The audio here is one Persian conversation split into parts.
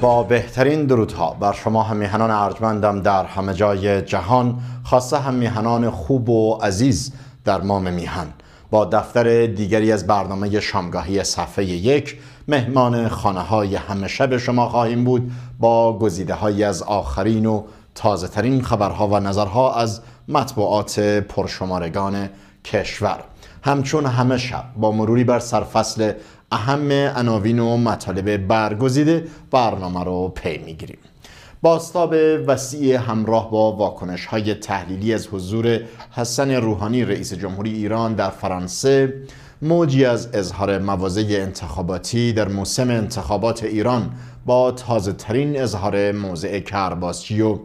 با بهترین درودها بر شما همیهنان ارجمندم در همه جای جهان خاصه همیهنان خوب و عزیز در مام میهن با دفتر دیگری از برنامه شامگاهی صفحه یک مهمان خانه های همه شب شما خواهیم بود با گزیده های از آخرین و تازه ترین خبرها و نظرها از مطبوعات پرشمارگان کشور همچون همه شب با مروری بر سرفصل اهم عناوین و مطالب برگزیده برنامه رو پی میگیریم باستاب وسیع همراه با واکنش های تحلیلی از حضور حسن روحانی رئیس جمهوری ایران در فرانسه موجی از اظهار مواضع انتخاباتی در موسم انتخابات ایران با تازه ترین اظهار موضع کرباسی و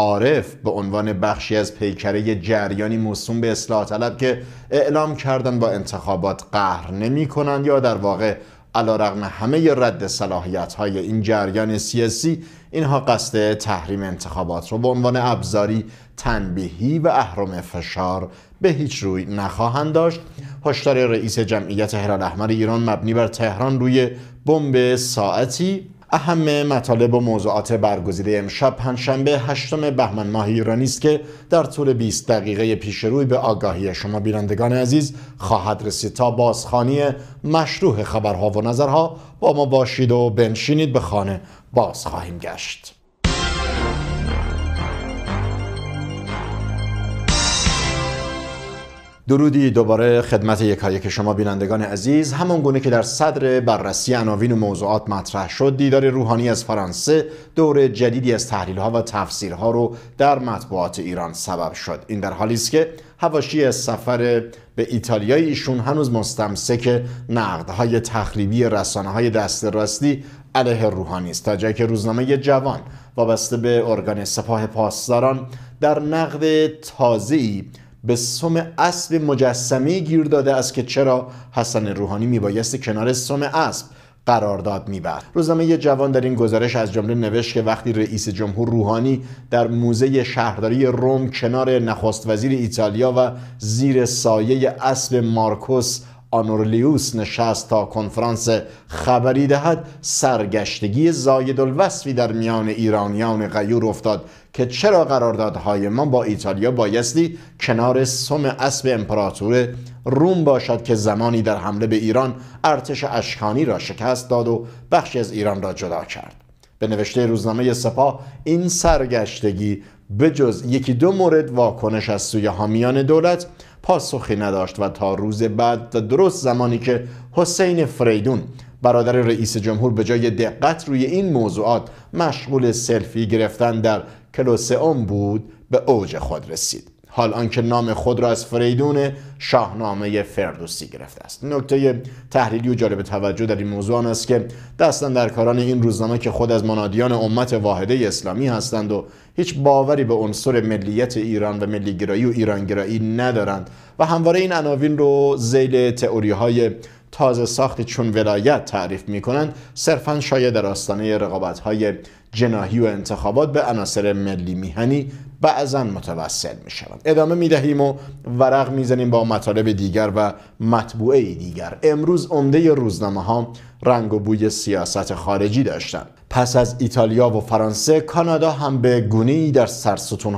عارف به عنوان بخشی از پیکره جریانی موسوم به اصلاح طلب که اعلام کردن با انتخابات قهر نمی کنند یا در واقع علا رقم همه رد صلاحیت های این جریان سیاسی اینها قصد تحریم انتخابات رو به عنوان ابزاری تنبیهی و اهرم فشار به هیچ روی نخواهند داشت هشدار رئیس جمعیت هلال احمر ایران مبنی بر تهران روی بمب ساعتی اهم مطالب و موضوعات برگزیده امشب پنجشنبه هشتم بهمن ماه ایرانی است که در طول 20 دقیقه پیش روی به آگاهی شما بینندگان عزیز خواهد رسید تا بازخانی مشروع خبرها و نظرها با ما باشید و بنشینید به خانه باز خواهیم گشت درودی دوباره خدمت که شما بینندگان عزیز همان گونه که در صدر بررسی عناوین و موضوعات مطرح شد دیدار روحانی از فرانسه دور جدیدی از ها و ها رو در مطبوعات ایران سبب شد این در حالی است که هواشی سفر به ایتالیای ایشون هنوز مستمسک نقدهای تخریبی رسانه های دست راستی علیه روحانی است تا جایی که روزنامه جوان وابسته به ارگان سپاه پاسداران در نقد تازه‌ای به سم اسب مجسمه گیر داده است که چرا حسن روحانی میبایست کنار سم اسب قرارداد میبرد روزنامه یه جوان در این گزارش از جمله نوشت که وقتی رئیس جمهور روحانی در موزه شهرداری روم کنار نخست وزیر ایتالیا و زیر سایه اسب مارکوس آنورلیوس نشست تا کنفرانس خبری دهد سرگشتگی زاید الوصفی در میان ایرانیان غیور افتاد که چرا قراردادهای ما با ایتالیا بایستی کنار سم اسب امپراتور روم باشد که زمانی در حمله به ایران ارتش اشکانی را شکست داد و بخشی از ایران را جدا کرد به نوشته روزنامه سپاه این سرگشتگی به جز یکی دو مورد واکنش از سوی حامیان دولت پاسخی نداشت و تا روز بعد و درست زمانی که حسین فریدون برادر رئیس جمهور به جای دقت روی این موضوعات مشغول سلفی گرفتن در کلوسئوم بود به اوج خود رسید حال آنکه نام خود را از فریدون شاهنامه فردوسی گرفته است نکته تحلیلی و جالب توجه در این موضوع آن است که دستن در کاران این روزنامه که خود از منادیان امت واحده اسلامی هستند و هیچ باوری به عنصر ملیت ایران و ملیگرایی و ایرانگرایی ندارند و همواره این عناوین رو زیل تئوری های تازه ساخت چون ولایت تعریف می کنند صرفا شاید در آستانه رقابت های جناهی و انتخابات به عناصر ملی میهنی بعضا متوسل می ادامه می و ورق میزنیم با مطالب دیگر و مطبوعه دیگر امروز عمده روزنامه ها رنگ و بوی سیاست خارجی داشتند پس از ایتالیا و فرانسه کانادا هم به گونه‌ای در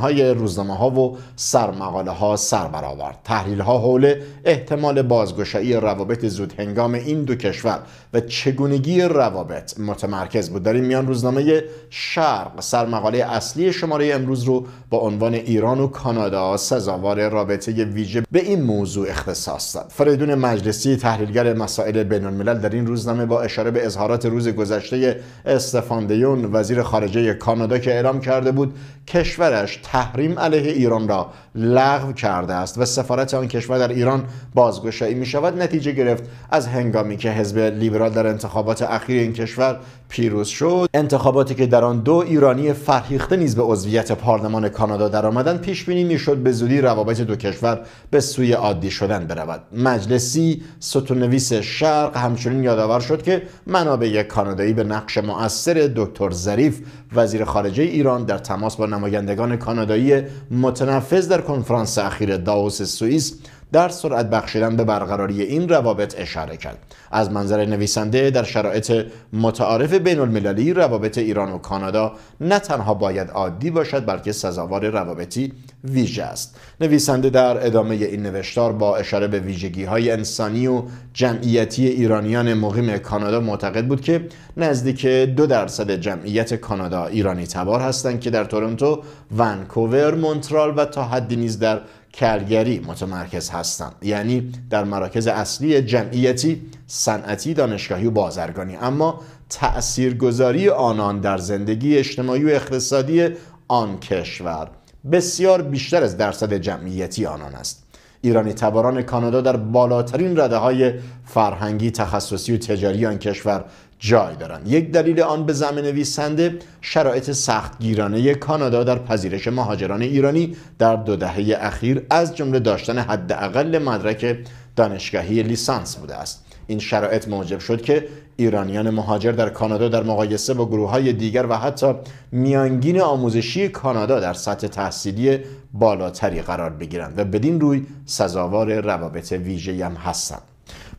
های روزنامه ها و سرمقاله ها سر برآورد تحلیل ها حول احتمال بازگشایی روابط هنگام این دو کشور و چگونگی روابط متمرکز بود در این میان روزنامه شرق مقاله اصلی شماره امروز رو با عنوان ایران و کانادا سزاوار رابطه ویژه به این موضوع اختصاص داد فریدون مجلسی تحلیلگر مسائل بین الملل در این روزنامه با اشاره به اظهارات روز گذشته استفان دیون وزیر خارجه کانادا که اعلام کرده بود کشورش تحریم علیه ایران را لغو کرده است و سفارت آن کشور در ایران بازگشایی می شود نتیجه گرفت از هنگامی که حزب لیبرال در انتخابات اخیر این کشور پیروز شد انتخاباتی که در آن دو ایرانی فرهیخته نیز به عضویت پارلمان کانادا درآمدند پیش بینی میشد به زودی روابط دو کشور به سوی عادی شدن برود مجلسی ستونویس شرق همچنین یادآور شد که منابع کانادایی به نقش مؤثر دکتر ظریف وزیر خارجه ایران در تماس با نمایندگان کانادایی متنفذ در کنفرانس اخیر داوس سوئیس در سرعت بخشیدن به برقراری این روابط اشاره کرد از منظر نویسنده در شرایط متعارف بین المللی روابط ایران و کانادا نه تنها باید عادی باشد بلکه سزاوار روابطی ویژه است نویسنده در ادامه این نوشتار با اشاره به ویژگی های انسانی و جمعیتی ایرانیان مقیم کانادا معتقد بود که نزدیک دو درصد جمعیت کانادا ایرانی تبار هستند که در تورنتو، ونکوور، مونترال و تا حدی نیز در کلگری متمرکز هستند یعنی در مراکز اصلی جمعیتی صنعتی دانشگاهی و بازرگانی اما تاثیرگذاری آنان در زندگی اجتماعی و اقتصادی آن کشور بسیار بیشتر از درصد جمعیتی آنان است ایرانی تباران کانادا در بالاترین رده های فرهنگی تخصصی و تجاری آن کشور جای دارند یک دلیل آن به زمین نویسنده شرایط سختگیرانه کانادا در پذیرش مهاجران ایرانی در دو دهه اخیر از جمله داشتن حداقل مدرک دانشگاهی لیسانس بوده است این شرایط موجب شد که ایرانیان مهاجر در کانادا در مقایسه با گروه های دیگر و حتی میانگین آموزشی کانادا در سطح تحصیلی بالاتری قرار بگیرند و بدین روی سزاوار روابط ویژه هم هستند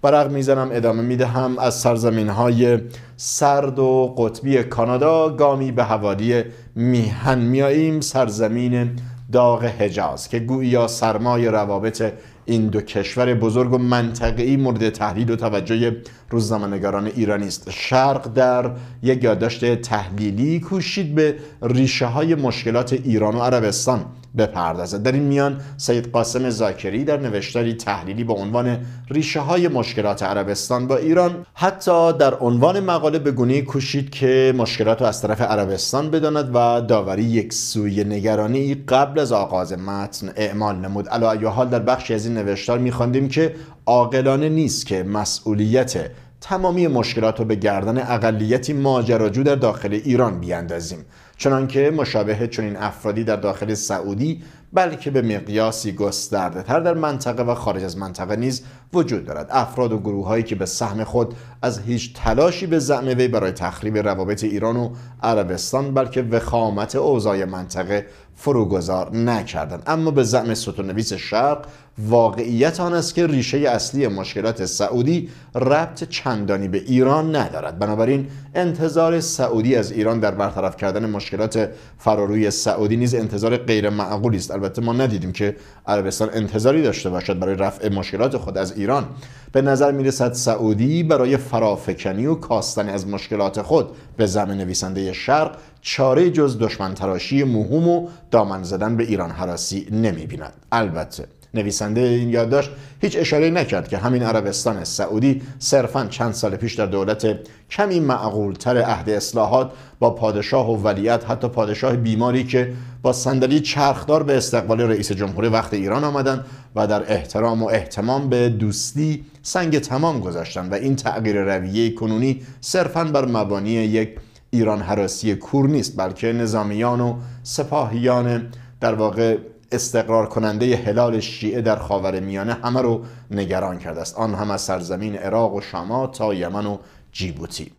برق میزنم ادامه میدهم از سرزمین های سرد و قطبی کانادا گامی به حوالی میهن میاییم سرزمین داغ حجاز که گویا سرمای روابط این دو کشور بزرگ و منطقی مورد تحلیل و توجه روزنامه‌نگاران ایرانی است شرق در یک یادداشت تحلیلی کوشید به ریشه های مشکلات ایران و عربستان بپردازد در این میان سید قاسم زاکری در نوشتاری تحلیلی با عنوان ریشه های مشکلات عربستان با ایران حتی در عنوان مقاله به گونه کوشید که مشکلات را از طرف عربستان بداند و داوری یک سوی نگرانی قبل از آغاز متن اعمال نمود علا حال در بخشی از این نوشتار میخواندیم که عاقلانه نیست که مسئولیت تمامی مشکلات رو به گردن اقلیتی ماجراجو در داخل ایران بیاندازیم چنانکه مشابه چنین افرادی در داخل سعودی بلکه به مقیاسی گسترده تر در منطقه و خارج از منطقه نیز وجود دارد افراد و گروه هایی که به سهم خود از هیچ تلاشی به زعم وی برای تخریب روابط ایران و عربستان بلکه وخامت اوضاع منطقه فروگذار نکردند اما به زعم ستونویس شرق واقعیت آن است که ریشه اصلی مشکلات سعودی ربط چندانی به ایران ندارد بنابراین انتظار سعودی از ایران در برطرف کردن مشکلات فراروی سعودی نیز انتظار غیر معقولی است البته ما ندیدیم که عربستان انتظاری داشته باشد برای رفع مشکلات خود از ایران به نظر میرسد سعودی برای فرافکنی و کاستن از مشکلات خود به زمین نویسنده شرق چاره جز دشمن تراشی مهم و دامن زدن به ایران حراسی نمی بیند. البته نویسنده این یادداشت هیچ اشاره نکرد که همین عربستان سعودی صرفا چند سال پیش در دولت کمی معقولتر عهد اصلاحات با پادشاه و ولیت حتی پادشاه بیماری که با صندلی چرخدار به استقبال رئیس جمهوری وقت ایران آمدند و در احترام و احتمام به دوستی سنگ تمام گذاشتند و این تغییر رویه کنونی صرفا بر مبانی یک ایران حراسی کور نیست بلکه نظامیان و سپاهیان در واقع استقرار کننده هلال شیعه در خاور میانه همه رو نگران کرده است آن هم از سرزمین عراق و شما تا یمن و جیبوتی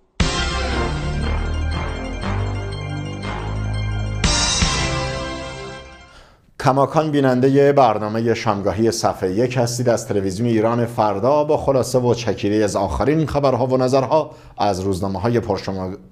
کماکان بیننده برنامه شامگاهی صفحه یک هستید از تلویزیون ایران فردا با خلاصه و چکیده از آخرین خبرها و نظرها از روزنامه های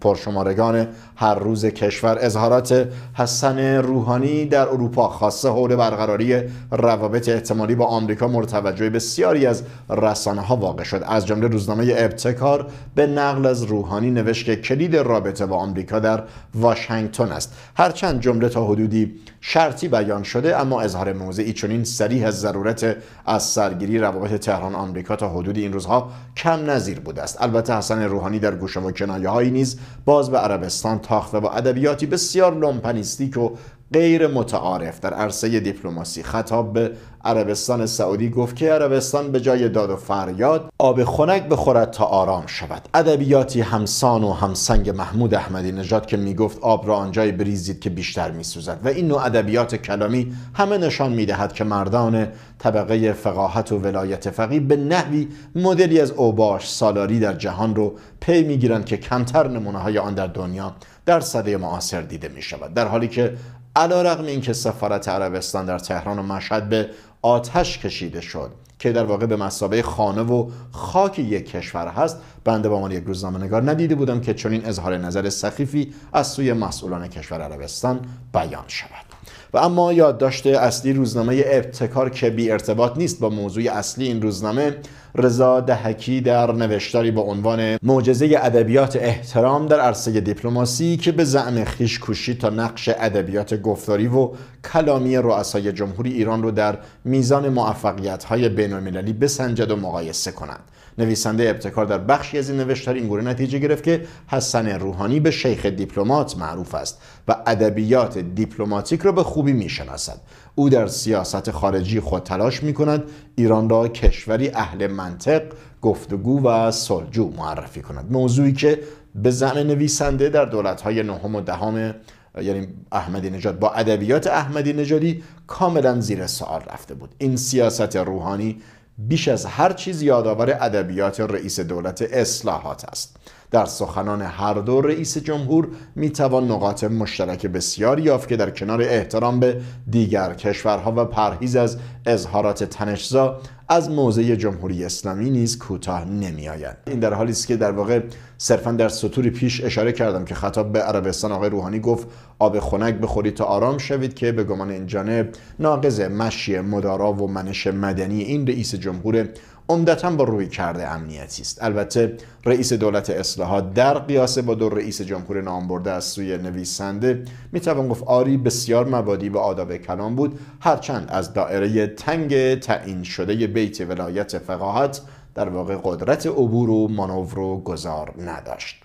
پرشمارگان هر روز کشور اظهارات حسن روحانی در اروپا خاصه حول برقراری روابط احتمالی با آمریکا مرتوجه بسیاری از رسانه ها واقع شد از جمله روزنامه ابتکار به نقل از روحانی نوشت که کلید رابطه با آمریکا در واشنگتن است هرچند جمله تا حدودی شرطی بیان شد شده اما اظهار موضعی چنین سریح از ضرورت از سرگیری روابط تهران آمریکا تا حدود این روزها کم نظیر بوده است البته حسن روحانی در گوشه و کنایه هایی نیز باز به عربستان تاخته با ادبیاتی بسیار لومپنیستیک و غیر متعارف در عرصه دیپلماسی خطاب به عربستان سعودی گفت که عربستان به جای داد و فریاد آب خنک بخورد تا آرام شود ادبیاتی همسان و همسنگ محمود احمدی نژاد که میگفت آب را آنجای بریزید که بیشتر میسوزد و این نوع ادبیات کلامی همه نشان میدهد که مردان طبقه فقاهت و ولایت فقی به نحوی مدلی از اوباش سالاری در جهان رو پی میگیرند که کمتر نمونه های آن در دنیا در صده معاصر دیده می شود در حالی که علا رقم این که سفارت عربستان در تهران و مشهد به آتش کشیده شد که در واقع به مصابه خانه و خاک یک کشور هست بنده با عنوان یک روزنامه‌نگار ندیده بودم که چنین اظهار نظر سخیفی از سوی مسئولان کشور عربستان بیان شود و اما یادداشت اصلی روزنامه ابتکار که بی ارتباط نیست با موضوع اصلی این روزنامه رضا دهکی در نوشتاری با عنوان معجزه ادبیات احترام در عرصه دیپلماسی که به زعم خیش تا نقش ادبیات گفتاری و کلامی رؤسای جمهوری ایران رو در میزان موفقیت‌های بین‌المللی بسنجد و مقایسه کند نویسنده ابتکار در بخشی از این نوشتار گونه نتیجه گرفت که حسن روحانی به شیخ دیپلمات معروف است و ادبیات دیپلماتیک را به خوبی میشناسد او در سیاست خارجی خود تلاش می کند ایران را کشوری اهل منطق گفتگو و سلجو معرفی کند موضوعی که به زن نویسنده در دولت‌های نهم و دهم یعنی احمدی نژاد با ادبیات احمدی نژادی کاملا زیر سوال رفته بود این سیاست روحانی بیش از هر چیز یادآور ادبیات رئیس دولت اصلاحات است در سخنان هر دو رئیس جمهور میتوان نقاط مشترک بسیاری یافت که در کنار احترام به دیگر کشورها و پرهیز از اظهارات تنشزا از موضع جمهوری اسلامی نیز کوتاه نمیآید این در حالی است که در واقع صرفا در سطوری پیش اشاره کردم که خطاب به عربستان آقای روحانی گفت آب خنک بخورید تا آرام شوید که به گمان این جانب ناقض مشی مدارا و منش مدنی این رئیس جمهور عمدتا با روی کرده امنیتی است البته رئیس دولت اصلاحات در قیاسه با دو رئیس جمهور نام برده از سوی نویسنده میتوان گفت آری بسیار مبادی به آداب کلام بود هرچند از دائره تنگ تعیین شده بیت ولایت فقاهت در واقع قدرت عبور و مانور و گذار نداشت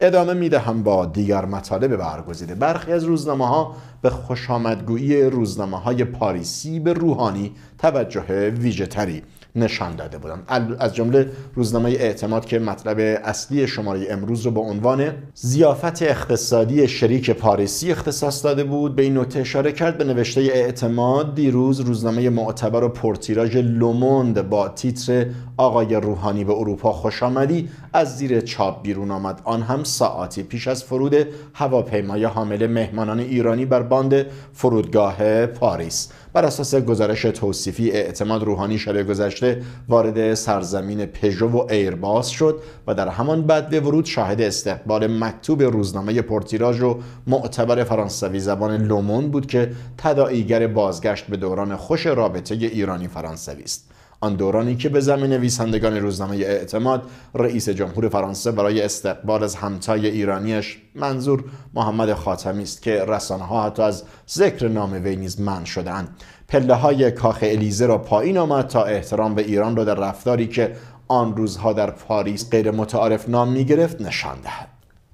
ادامه هم با دیگر مطالب برگزیده برخی از روزنامه ها به خوشامدگویی روزنامه های پاریسی به روحانی توجه ویژه تری نشان داده بودند از جمله روزنامه اعتماد که مطلب اصلی شماره امروز رو به عنوان زیافت اقتصادی شریک پاریسی اختصاص داده بود به این نکته اشاره کرد به نوشته اعتماد دیروز روزنامه معتبر و پرتیراژ لوموند با تیتر آقای روحانی به اروپا خوش آمدی از زیر چاپ بیرون آمد آن هم ساعتی پیش از فرود هواپیمای حامل مهمانان ایرانی بر باند فرودگاه پاریس بر اساس گزارش توصیفی اعتماد روحانی شب گذشته وارد سرزمین پژو و ایرباس شد و در همان بعد به ورود شاهد استقبال مکتوب روزنامه پرتیراژ و معتبر فرانسوی زبان لومون بود که تداعیگر بازگشت به دوران خوش رابطه ایرانی فرانسوی است آن دورانی که به زمین نویسندگان روزنامه اعتماد رئیس جمهور فرانسه برای استقبال از همتای ایرانیش منظور محمد خاتمی است که رسانه ها حتی از ذکر نام وی نیز من شدهاند پله های کاخ الیزه را پایین آمد تا احترام به ایران را در رفتاری که آن روزها در پاریس غیر متعارف نام می گرفت نشان دهد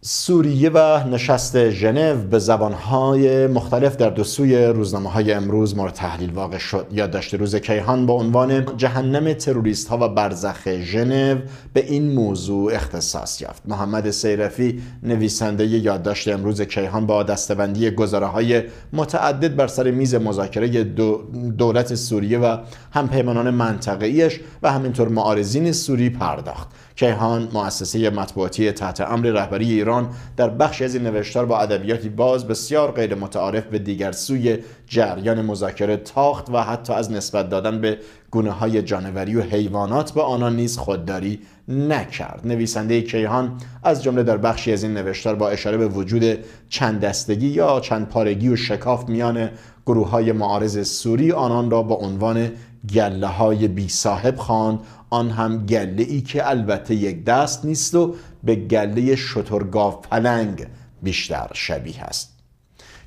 سوریه و نشست ژنو به زبانهای مختلف در دو سوی روزنامه های امروز مورد تحلیل واقع شد یادداشت روز کیهان با عنوان جهنم تروریست ها و برزخ ژنو به این موضوع اختصاص یافت محمد سیرفی نویسنده یادداشت امروز کیهان با دستبندی گزاره های متعدد بر سر میز مذاکره دو دولت سوریه و همپیمانان منطقه ایش و همینطور معارضین سوری پرداخت کیهان مؤسسه مطبوعاتی تحت امر رهبری ایران در بخشی از این نوشتار با ادبیاتی باز بسیار غیر متعارف به دیگر سوی جریان مذاکره تاخت و حتی از نسبت دادن به گونه های جانوری و حیوانات به آنان نیز خودداری نکرد نویسنده کیهان از جمله در بخشی از این نوشتار با اشاره به وجود چند دستگی یا چند پارگی و شکاف میان گروه های معارض سوری آنان را با عنوان گله های بی صاحب خواند آن هم گله ای که البته یک دست نیست و به گله شترگاو پلنگ بیشتر شبیه است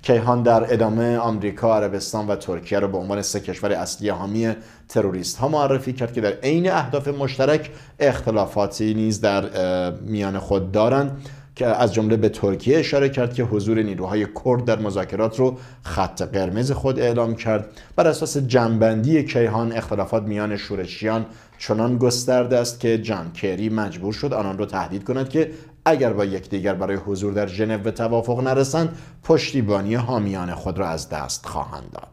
کیهان در ادامه آمریکا، عربستان و ترکیه را به عنوان سه کشور اصلی حامی تروریست ها معرفی کرد که در عین اهداف مشترک اختلافاتی نیز در میان خود دارند که از جمله به ترکیه اشاره کرد که حضور نیروهای کرد در مذاکرات رو خط قرمز خود اعلام کرد بر اساس جنبندی کیهان اختلافات میان شورشیان چنان گسترده است که جان کری مجبور شد آنان را تهدید کند که اگر با یکدیگر برای حضور در ژنو به توافق نرسند پشتیبانی حامیان خود را از دست خواهند داد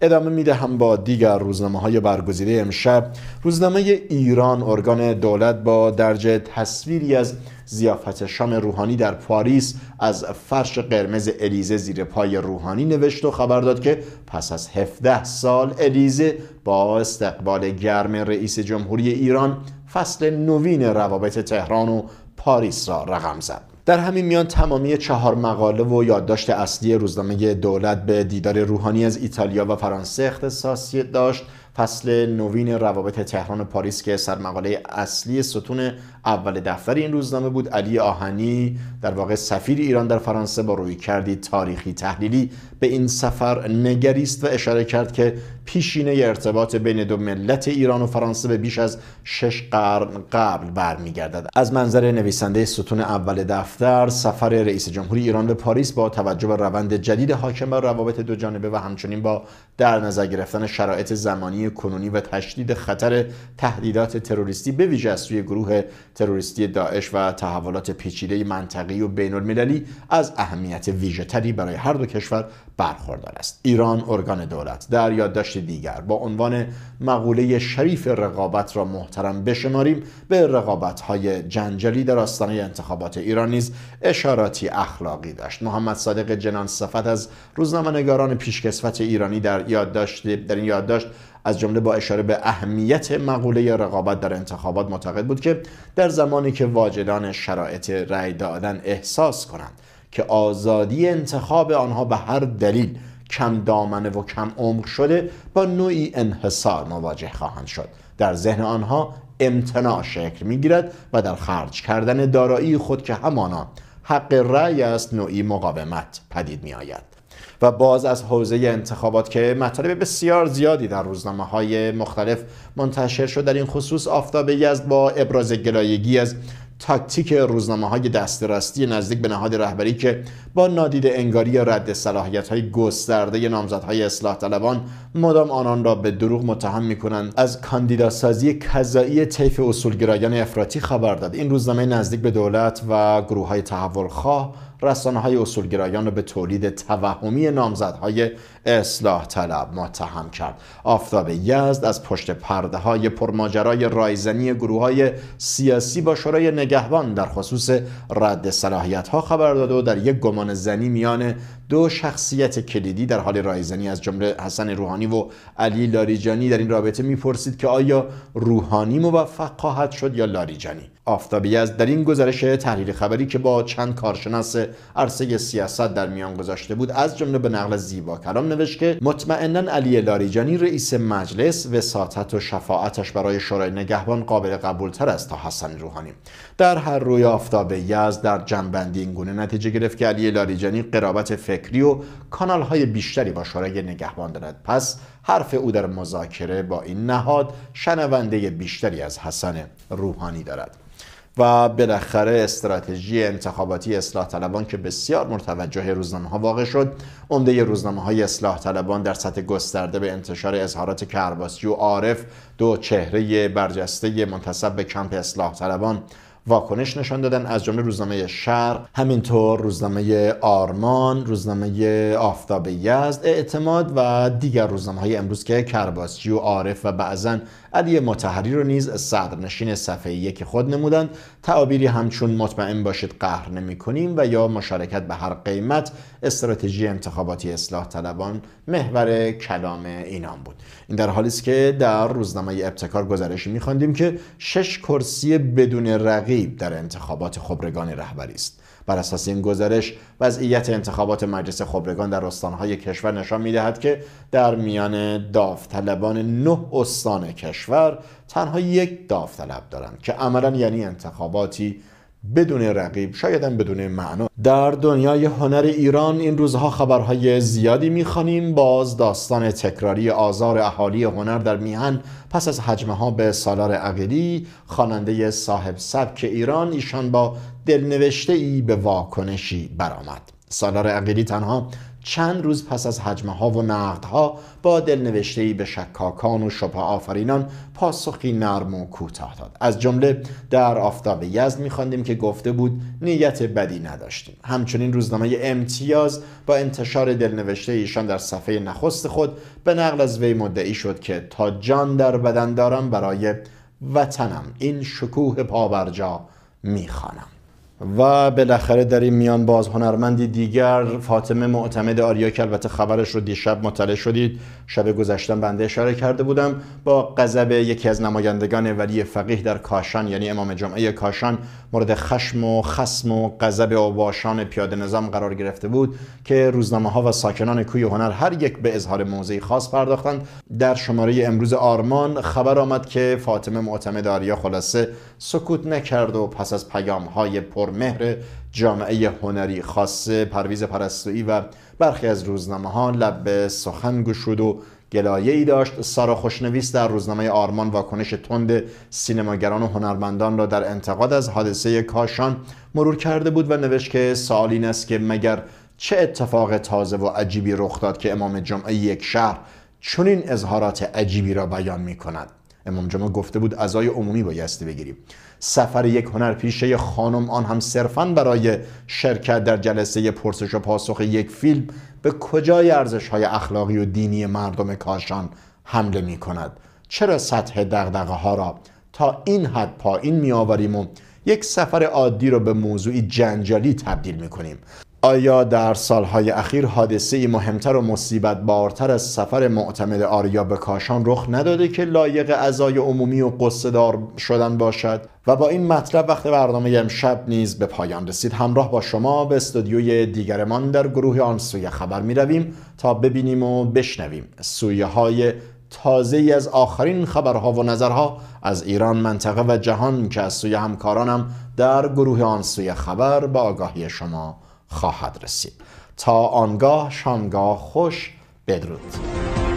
ادامه هم با دیگر روزنامه های برگزیده امشب روزنامه ایران ارگان دولت با درجه تصویری از زیافت شام روحانی در پاریس از فرش قرمز الیزه زیر پای روحانی نوشت و خبر داد که پس از 17 سال الیزه با استقبال گرم رئیس جمهوری ایران فصل نوین روابط تهران و پاریس را رقم زد در همین میان تمامی چهار مقاله و یادداشت اصلی روزنامه دولت به دیدار روحانی از ایتالیا و فرانسه اختصاصی داشت فصل نوین روابط تهران و پاریس که سرمقاله اصلی ستون اول دفتر این روزنامه بود علی آهنی در واقع سفیر ایران در فرانسه با روی کردی تاریخی تحلیلی به این سفر نگریست و اشاره کرد که پیشینه ارتباط بین دو ملت ایران و فرانسه به بیش از شش قرن قبل برمیگردد از منظر نویسنده ستون اول دفتر سفر رئیس جمهوری ایران به پاریس با توجه به روند جدید حاکم بر روابط دو جانبه و همچنین با در نظر گرفتن شرایط زمانی کنونی و تشدید خطر تهدیدات تروریستی به ویژه از سوی گروه تروریستی داعش و تحولات پیچیده منطقی و بین المللی از اهمیت ویژه تری برای هر دو کشور برخوردار است ایران ارگان دولت در یادداشت دیگر با عنوان مقوله شریف رقابت را محترم بشماریم به های جنجالی در آستانه انتخابات ایران نیز اشاراتی اخلاقی داشت محمد صادق جنان صفت از روزنامه‌نگاران پیشکسوت ایرانی در یادداشت در این یادداشت از جمله با اشاره به اهمیت مقوله رقابت در انتخابات معتقد بود که در زمانی که واجدان شرایط رأی دادن احساس کنند که آزادی انتخاب آنها به هر دلیل کم دامنه و کم عمق شده با نوعی انحصار مواجه خواهند شد در ذهن آنها امتناع شکل میگیرد و در خرج کردن دارایی خود که همانا حق رأی است نوعی مقاومت پدید میآید و باز از حوزه انتخابات که مطالب بسیار زیادی در روزنامه های مختلف منتشر شد در این خصوص آفتاب یزد با ابراز گرایگی از تاکتیک روزنامه های نزدیک به نهاد رهبری که با نادید انگاری یا رد صلاحیت های گسترده نامزدهای اصلاح طلبان مدام آنان را به دروغ متهم می کنند از کاندیداسازی کذایی طیف اصولگرایان افراطی خبر داد این روزنامه نزدیک به دولت و گروه های رسانه های اصولگرایان را به تولید توهمی نامزدهای اصلاح طلب متهم کرد آفتاب یزد از پشت پرده های پرماجرای رایزنی گروه های سیاسی با شورای نگهبان در خصوص رد صلاحیت ها خبر داد و در یک گمان زنی میان دو شخصیت کلیدی در حال رایزنی از جمله حسن روحانی و علی لاریجانی در این رابطه میپرسید که آیا روحانی موفق خواهد شد یا لاریجانی آفتابی از در این گزارش تحلیل خبری که با چند کارشناس عرصه سیاست در میان گذاشته بود از جمله به نقل زیبا کلام نوشت که مطمئنا علی لاریجانی رئیس مجلس وساطت و شفاعتش برای شورای نگهبان قابل قبولتر است تا حسن روحانی در هر روی آفتاب یزد در جنبندی این گونه نتیجه گرفت که علی لاریجانی قرابت فکری و کانال های بیشتری با شورای نگهبان دارد پس حرف او در مذاکره با این نهاد شنونده بیشتری از حسن روحانی دارد و بالاخره استراتژی انتخاباتی اصلاح طلبان که بسیار متوجه روزنامه ها واقع شد عمده روزنامه های اصلاح طلبان در سطح گسترده به انتشار اظهارات کرباسی و عارف دو چهره برجسته منتصب به کمپ اصلاح طلبان واکنش نشان دادن از جمله روزنامه شرق همینطور روزنامه آرمان روزنامه آفتاب یزد اعتماد و دیگر روزنامه های امروز که کرباسچی و عارف و بعضا علی متحری رو نیز صدرنشین صفحه یک خود نمودند تعابیری همچون مطمئن باشید قهر نمی کنیم و یا مشارکت به هر قیمت استراتژی انتخاباتی اصلاح طلبان محور کلام اینان بود این در حالی است که در روزنامه ابتکار گزارشی میخواندیم که شش کرسی بدون رقیب در انتخابات خبرگان رهبری است بر اساس این گزارش وضعیت انتخابات مجلس خبرگان در استانهای کشور نشان میدهد که در میان داوطلبان نه استان کشور تنها یک داوطلب دارند که عملا یعنی انتخاباتی بدون رقیب شاید هم بدون معنا در دنیای هنر ایران این روزها خبرهای زیادی میخوانیم باز داستان تکراری آزار اهالی هنر در میهن پس از حجمه ها به سالار عقیلی خواننده صاحب سبک ایران ایشان با دلنوشته ای به واکنشی برآمد سالار عقیلی تنها چند روز پس از حجمه ها و نقدها با دلنوشته به شکاکان و شبه آفرینان پاسخی نرم و کوتاه داد از جمله در آفتاب یزد میخواندیم که گفته بود نیت بدی نداشتیم همچنین روزنامه امتیاز با انتشار دلنوشته ایشان در صفحه نخست خود به نقل از وی مدعی شد که تا جان در بدن دارم برای وطنم این شکوه پابرجا میخوانم و بالاخره در این میان باز هنرمندی دیگر فاطمه معتمد آریا که البته خبرش رو دیشب مطلع شدید شب گذشتم بنده اشاره کرده بودم با غضب یکی از نمایندگان ولی فقیه در کاشان یعنی امام جمعه کاشان مورد خشم و خسم و غضب باشان پیاده نظام قرار گرفته بود که روزنامه ها و ساکنان کوی هنر هر یک به اظهار موضعی خاص پرداختند در شماره امروز آرمان خبر آمد که فاطمه معتمد آریا خلاصه سکوت نکرد و پس از پیام های پر مهر جامعه هنری خاصه پرویز پرستویی و برخی از روزنامه ها لب سخن گشود و گلایه ای داشت سارا خوشنویس در روزنامه آرمان واکنش تند سینماگران و هنرمندان را در انتقاد از حادثه کاشان مرور کرده بود و نوشت که سآل این است که مگر چه اتفاق تازه و عجیبی رخ داد که امام جمعه یک شهر چنین اظهارات عجیبی را بیان می کند امام جمعه گفته بود ازای عمومی بایستی بگیریم سفر یک هنرپیشه خانم آن هم صرفا برای شرکت در جلسه پرسش و پاسخ یک فیلم به کجای ارزش های اخلاقی و دینی مردم کاشان حمله می کند چرا سطح دغدغه ها را تا این حد پایین می آوریم و یک سفر عادی را به موضوعی جنجالی تبدیل می کنیم آیا در سالهای اخیر حادثه مهمتر و مصیبت بارتر از سفر معتمد آریا به کاشان رخ نداده که لایق ازای عمومی و قصدار شدن باشد و با این مطلب وقت برنامه امشب نیز به پایان رسید همراه با شما به استودیوی دیگرمان در گروه آن سوی خبر می رویم تا ببینیم و بشنویم سویه های تازه ای از آخرین خبرها و نظرها از ایران منطقه و جهان که از سوی همکارانم در گروه آن سوی خبر با آگاهی شما خواهد رسید تا آنگاه شانگاه خوش بدرود